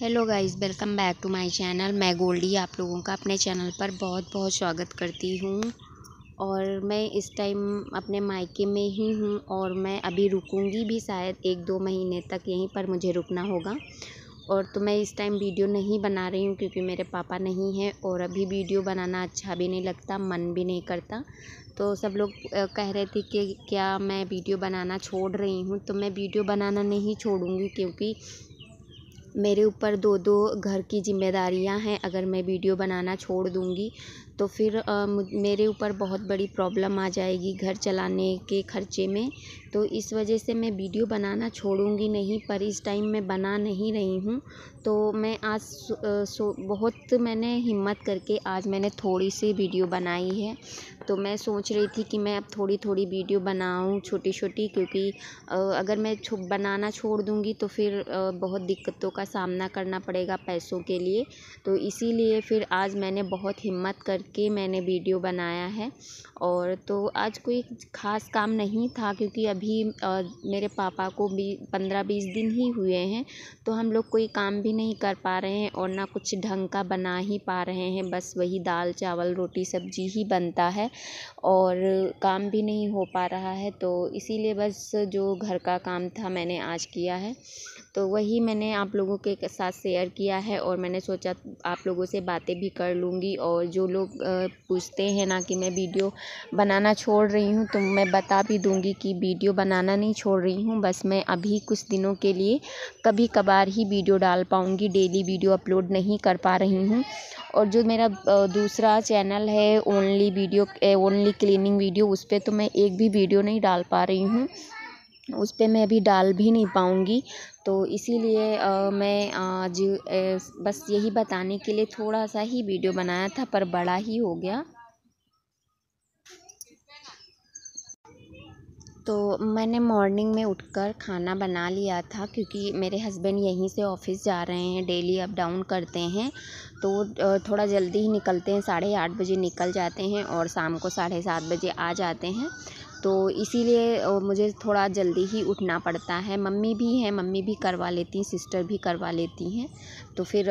hello guys welcome back to my channel मैं गोल्डी आप लोगों का अपने चैनल पर बहुत बहुत स्वागत करती हूँ और मैं इस टाइम अपने मायके में ही हूँ और मैं अभी रुकूँगी भी शायद एक दो महीने तक यहीं पर मुझे रुकना होगा और तो मैं इस टाइम वीडियो नहीं बना रही हूँ क्योंकि मेरे पापा नहीं हैं और अभी वीडियो बनाना अच्छा भी नहीं लगता मन भी नहीं करता तो सब लोग कह रहे थे कि क्या मैं वीडियो बनाना छोड़ रही हूँ तो मैं वीडियो बनाना नहीं छोड़ूँगी क्योंकि मेरे ऊपर दो दो घर की ज़िम्मेदारियाँ हैं अगर मैं वीडियो बनाना छोड़ दूँगी तो फिर मेरे ऊपर बहुत बड़ी प्रॉब्लम आ जाएगी घर चलाने के खर्चे में तो इस वजह से मैं वीडियो बनाना छोड़ूँगी नहीं पर इस टाइम मैं बना नहीं रही हूँ तो मैं आज सो बहुत मैंने हिम्मत करके आज मैंने थोड़ी सी वीडियो बनाई है तो मैं सोच रही थी कि मैं अब थोड़ी थोड़ी वीडियो बनाऊँ छोटी छोटी क्योंकि अगर मैं छो बनाना छोड़ दूँगी तो फिर बहुत दिक्कतों का सामना करना पड़ेगा पैसों के लिए तो इसीलिए फिर आज मैंने बहुत हिम्मत करके मैंने वीडियो बनाया है और तो आज कोई ख़ास काम नहीं था क्योंकि अभी मेरे पापा को भी पंद्रह बीस दिन ही हुए हैं तो हम लोग कोई काम भी नहीं कर पा रहे हैं और ना कुछ ढंग का बना ही पा रहे हैं बस वही दाल चावल रोटी सब्जी ही बनता है और काम भी नहीं हो पा रहा है तो इसीलिए बस जो घर का काम था मैंने आज किया है तो वही मैंने आप लोगों के साथ शेयर किया है और मैंने सोचा आप लोगों से बातें भी कर लूँगी और जो लोग पूछते हैं ना कि मैं वीडियो बनाना छोड़ रही हूँ तो मैं बता भी दूँगी कि वीडियो बनाना नहीं छोड़ रही हूँ बस मैं अभी कुछ दिनों के लिए कभी कभार ही वीडियो डाल पाऊँगी डेली वीडियो अपलोड नहीं कर पा रही हूँ और जो मेरा दूसरा चैनल है only video only cleaning video उस पर तो मैं एक भी वीडियो नहीं डाल पा रही हूँ उस पर मैं अभी डाल भी नहीं पाऊँगी तो इसीलिए मैं आज बस यही बताने के लिए थोड़ा सा ही वीडियो बनाया था पर बड़ा ही हो गया तो मैंने मॉर्निंग में उठकर खाना बना लिया था क्योंकि मेरे हस्बैंड यहीं से ऑफिस जा रहे हैं डेली अप डाउन करते हैं तो थोड़ा जल्दी ही निकलते हैं साढ़े आठ बजे निकल जाते हैं और शाम को साढ़े सात बजे आ जाते हैं तो इसीलिए मुझे थोड़ा जल्दी ही उठना पड़ता है मम्मी भी हैं मम्मी भी करवा लेती हैं सिस्टर भी करवा लेती हैं तो फिर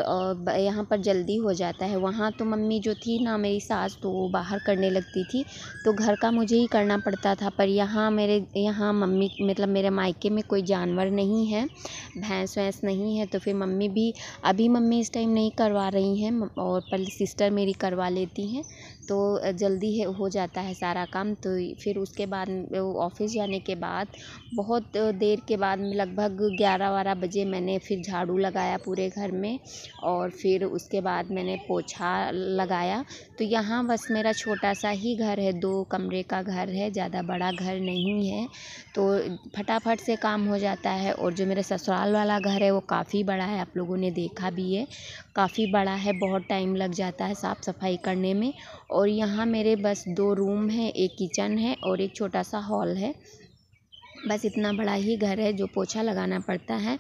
यहाँ पर जल्दी हो जाता है वहाँ तो मम्मी जो थी ना मेरी सास तो वो बाहर करने लगती थी तो घर का मुझे ही करना पड़ता था पर यहाँ मेरे यहाँ मम्मी मतलब मेरे मायके में कोई जानवर नहीं है भैंस वैंस नहीं है तो फिर मम्मी भी अभी मम्मी इस टाइम नहीं करवा रही हैं और पर सिस्टर मेरी करवा लेती हैं तो जल्दी हो जाता है सारा काम तो फिर उसके बाद जान ऑफिस जाने के बाद बहुत देर के बाद लगभग ग्यारह बारह बजे मैंने फिर झाड़ू लगाया पूरे घर में और फिर उसके बाद मैंने पोछा लगाया तो यहाँ बस मेरा छोटा सा ही घर है दो कमरे का घर है ज़्यादा बड़ा घर नहीं है तो फटाफट से काम हो जाता है और जो मेरा ससुराल वाला घर है वो काफ़ी बड़ा है आप लोगों ने देखा भी है काफ़ी बड़ा है बहुत टाइम लग जाता है साफ़ सफाई करने में और यहाँ मेरे बस दो रूम हैं एक किचन है और एक छोटा सा हॉल है बस इतना बड़ा ही घर है जो पोछा लगाना पड़ता है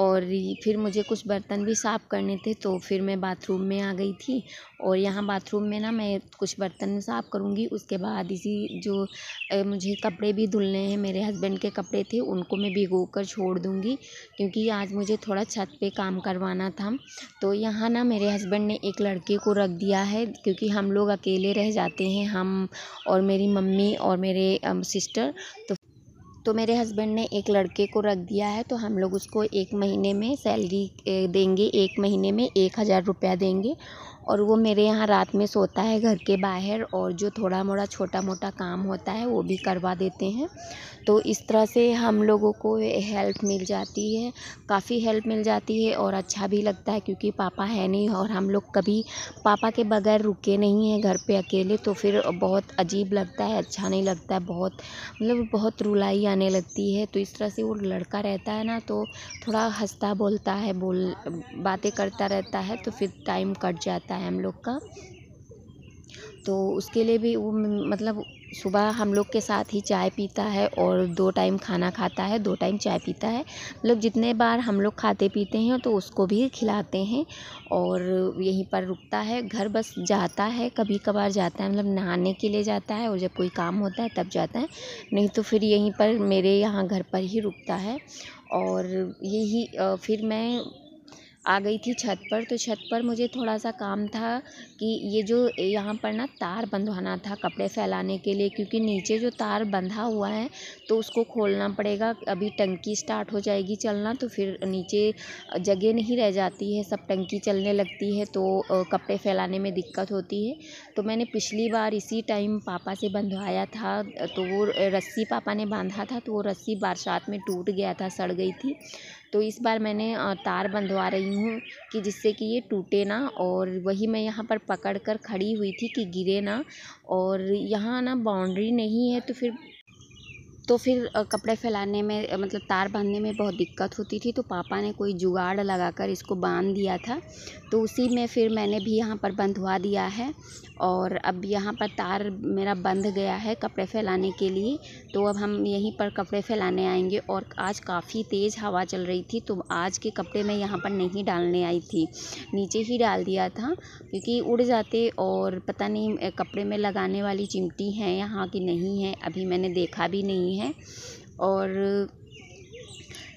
और फिर मुझे कुछ बर्तन भी साफ़ करने थे तो फिर मैं बाथरूम में आ गई थी और यहाँ बाथरूम में ना मैं कुछ बर्तन साफ़ करूँगी उसके बाद इसी जो मुझे कपड़े भी धुलने हैं मेरे हस्बैंड के कपड़े थे उनको मैं भिगो कर छोड़ दूँगी क्योंकि आज मुझे थोड़ा छत पे काम करवाना था तो यहाँ ना मेरे हस्बैंड ने एक लड़के को रख दिया है क्योंकि हम लोग अकेले रह जाते हैं हम और मेरी मम्मी और मेरे सिस्टर तो तो मेरे हस्बैंड ने एक लड़के को रख दिया है तो हम लोग उसको एक महीने में सैलरी देंगे एक महीने में एक हज़ार रुपया देंगे और वो मेरे यहाँ रात में सोता है घर के बाहर और जो थोड़ा मोड़ा छोटा मोटा काम होता है वो भी करवा देते हैं तो इस तरह से हम लोगों को हेल्प मिल जाती है काफ़ी हेल्प मिल जाती है और अच्छा भी लगता है क्योंकि पापा है नहीं और हम लोग कभी पापा के बगैर रुके नहीं हैं घर पे अकेले तो फिर बहुत अजीब लगता है अच्छा नहीं लगता है बहुत मतलब बहुत रुलाई आने लगती है तो इस तरह से वो लड़का रहता है ना तो थोड़ा हंसता बोलता है बोल बातें करता रहता है तो फिर टाइम कट जाता है रहता है हम लोग का तो उसके लिए भी वो मतलब सुबह हम लोग के साथ ही चाय पीता है और दो टाइम खाना खाता है दो टाइम चाय पीता है मतलब जितने बार हम लोग खाते पीते हैं तो उसको भी खिलाते हैं और यहीं पर रुकता है घर बस जाता है कभी कभार जाता है मतलब नहाने के लिए जाता है और जब कोई काम होता है तब जाता है नहीं तो फिर यहीं पर मेरे यहाँ घर पर ही रुकता है और यही फिर मैं आ गई थी छत पर तो छत पर मुझे थोड़ा सा काम था कि ये जो यहाँ पर ना तार बंधवाना था कपड़े फैलाने के लिए क्योंकि नीचे जो तार बंधा हुआ है तो उसको खोलना पड़ेगा अभी टंकी स्टार्ट हो जाएगी चलना तो फिर नीचे जगह नहीं रह जाती है सब टंकी चलने लगती है तो कपड़े फैलाने में दिक्कत होती है तो मैंने पिछली बार इसी टाइम पापा से बंधवाया था तो वो रस्सी पापा ने बांधा था तो वो रस्सी बरसात में टूट गया था सड़ गई थी तो इस बार मैंने तार बंधवा रही हूँ कि जिससे कि ये टूटे ना और वही मैं यहाँ पर पकड़ कर खड़ी हुई थी कि गिरे ना और यहाँ ना बाउंड्री नहीं है तो फिर तो फिर कपड़े फैलाने में मतलब तार बांधने में बहुत दिक्कत होती थी तो पापा ने कोई जुगाड़ लगाकर इसको बांध दिया था तो उसी में फिर मैंने भी यहाँ पर बंधवा दिया है और अब यहाँ पर तार मेरा बंध गया है कपड़े फैलाने के लिए तो अब हम यहीं पर कपड़े फैलाने आएंगे और आज काफ़ी तेज़ हवा चल रही थी तो आज के कपड़े मैं यहाँ पर नहीं डालने आई थी नीचे ही डाल दिया था क्योंकि उड़ जाते और पता नहीं कपड़े में लगाने वाली चिमटी हैं यहाँ की नहीं है अभी मैंने देखा भी नहीं है और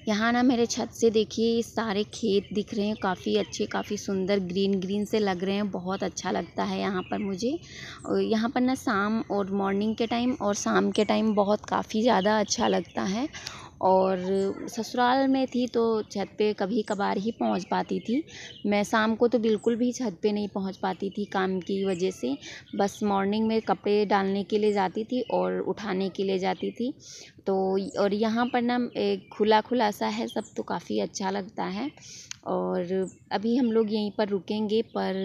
यहाँ ना मेरे छत से देखिए सारे खेत दिख रहे हैं काफी अच्छे काफी सुंदर ग्रीन ग्रीन से लग रहे हैं बहुत अच्छा लगता है यहाँ पर मुझे और यहाँ पर ना शाम और मॉर्निंग के टाइम और शाम के टाइम बहुत काफ़ी ज़्यादा अच्छा लगता है और ससुराल में थी तो छत पे कभी कभार ही पहुँच पाती थी मैं शाम को तो बिल्कुल भी छत पे नहीं पहुँच पाती थी काम की वजह से बस मॉर्निंग में कपड़े डालने के लिए जाती थी और उठाने के लिए जाती थी तो और यहाँ पर ना एक खुला खुला सा है सब तो काफ़ी अच्छा लगता है और अभी हम लोग यहीं पर रुकेंगे पर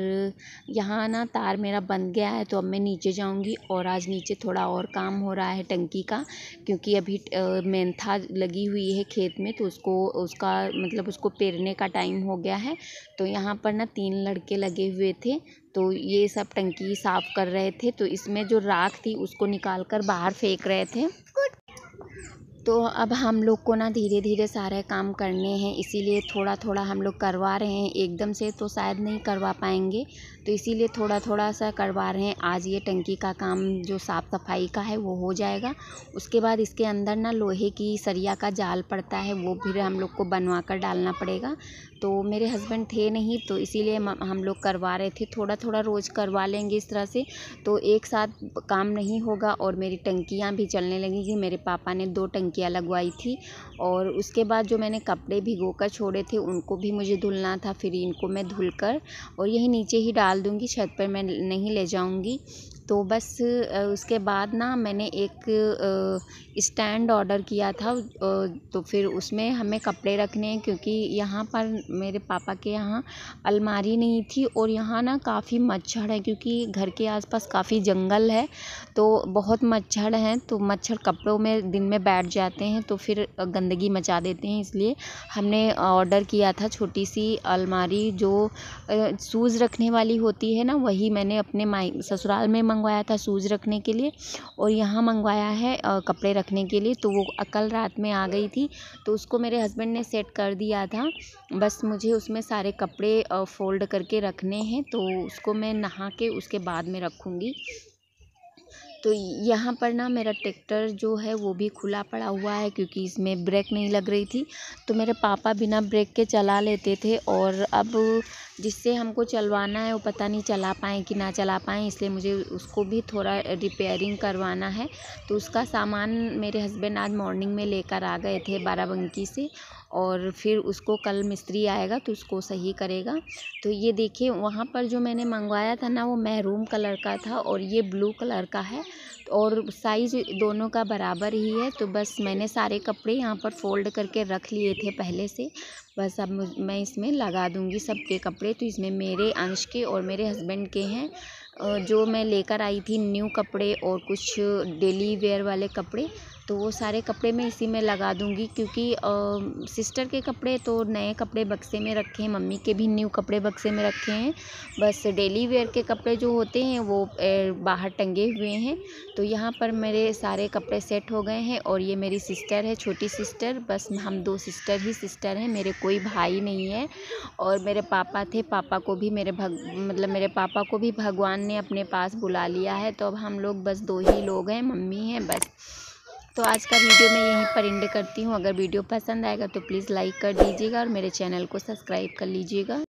यहाँ ना तार मेरा बन गया है तो अब मैं नीचे जाऊँगी और आज नीचे थोड़ा और काम हो रहा है टंकी का क्योंकि अभी मेंथा लगी हुई है खेत में तो उसको उसका मतलब उसको पेरने का टाइम हो गया है तो यहाँ पर ना तीन लड़के लगे हुए थे तो ये सब टंकी साफ़ कर रहे थे तो इसमें जो राख थी उसको निकाल कर बाहर फेंक रहे थे तो अब हम लोग को ना धीरे धीरे सारे काम करने हैं इसीलिए थोड़ा थोड़ा हम लोग करवा रहे हैं एकदम से तो शायद नहीं करवा पाएंगे तो इसीलिए थोड़ा थोड़ा सा करवा रहे हैं आज ये टंकी का काम जो साफ़ सफाई का है वो हो जाएगा उसके बाद इसके अंदर ना लोहे की सरिया का जाल पड़ता है वो फिर हम लोग को बनवा कर डालना पड़ेगा तो मेरे हस्बैंड थे नहीं तो इसीलिए हम लोग करवा रहे थे थोड़ा थोड़ा रोज़ करवा लेंगे इस तरह से तो एक साथ काम नहीं होगा और मेरी टंकियाँ भी चलने लगेंगी मेरे पापा ने दो टंकियाँ लगवाई थी और उसके बाद जो मैंने कपड़े भिगो कर छोड़े थे उनको भी मुझे धुलना था फिर इनको मैं धुल कर और यही नीचे ही डाल डाल दूँगी छत पर मैं नहीं ले जाऊँगी तो बस उसके बाद ना मैंने एक स्टैंड ऑर्डर किया था तो फिर उसमें हमें कपड़े रखने हैं क्योंकि यहाँ पर मेरे पापा के यहाँ अलमारी नहीं थी और यहाँ ना काफ़ी मच्छर है क्योंकि घर के आसपास काफ़ी जंगल है तो बहुत मच्छर हैं तो मच्छर कपड़ों में दिन में बैठ जाते हैं तो फिर गंदगी मचा देते हैं इसलिए हमने ऑर्डर किया था छोटी सी अलमारी जो शूज़ रखने वाली होती है ना वही मैंने अपने माई ससुराल में मंग मंगवाया था सूज रखने के लिए और यहाँ मंगवाया है कपड़े रखने के लिए तो वो कल रात में आ गई थी तो उसको मेरे हस्बैंड ने सेट कर दिया था बस मुझे उसमें सारे कपड़े फ़ोल्ड करके रखने हैं तो उसको मैं नहा के उसके बाद में रखूँगी तो यहाँ पर ना मेरा ट्रैक्टर जो है वो भी खुला पड़ा हुआ है क्योंकि इसमें ब्रेक नहीं लग रही थी तो मेरे पापा बिना ब्रेक के चला लेते थे और अब जिससे हमको चलवाना है वो पता नहीं चला पाएँ कि ना चला पाएँ इसलिए मुझे उसको भी थोड़ा रिपेयरिंग करवाना है तो उसका सामान मेरे हस्बैंड आज मॉर्निंग में लेकर आ गए थे बाराबंकी से और फिर उसको कल मिस्त्री आएगा तो उसको सही करेगा तो ये देखिए वहाँ पर जो मैंने मंगवाया था ना वो महरूम कलर का था और ये ब्लू कलर का है और साइज़ दोनों का बराबर ही है तो बस मैंने सारे कपड़े यहाँ पर फ़ोल्ड करके रख लिए थे पहले से बस अब मैं इसमें लगा दूँगी सबके कपड़े तो इसमें मेरे अंश के और मेरे हस्बैंड के हैं जो मैं लेकर आई थी न्यू कपड़े और कुछ डेली वेयर वाले कपड़े तो वो सारे कपड़े मैं इसी में लगा दूँगी क्योंकि सिस्टर के कपड़े तो नए कपड़े बक्से में रखे हैं मम्मी के भी न्यू कपड़े बक्से में रखे हैं बस डेली वेयर के कपड़े जो होते हैं वो बाहर टंगे हुए हैं तो यहाँ पर मेरे सारे कपड़े सेट हो गए हैं और ये मेरी सिस्टर है छोटी सिस्टर बस हम दो सिस्टर ही सिस्टर हैं मेरे कोई भाई नहीं है और मेरे पापा थे पापा को भी मेरे भग मतलब मेरे पापा को भी भगवान ने अपने पास बुला लिया है तो अब हम लोग बस दो ही लोग हैं मम्मी हैं बस तो आज का वीडियो मैं यहीं पर एंड करती हूँ अगर वीडियो पसंद आएगा तो प्लीज़ लाइक कर दीजिएगा और मेरे चैनल को सब्सक्राइब कर लीजिएगा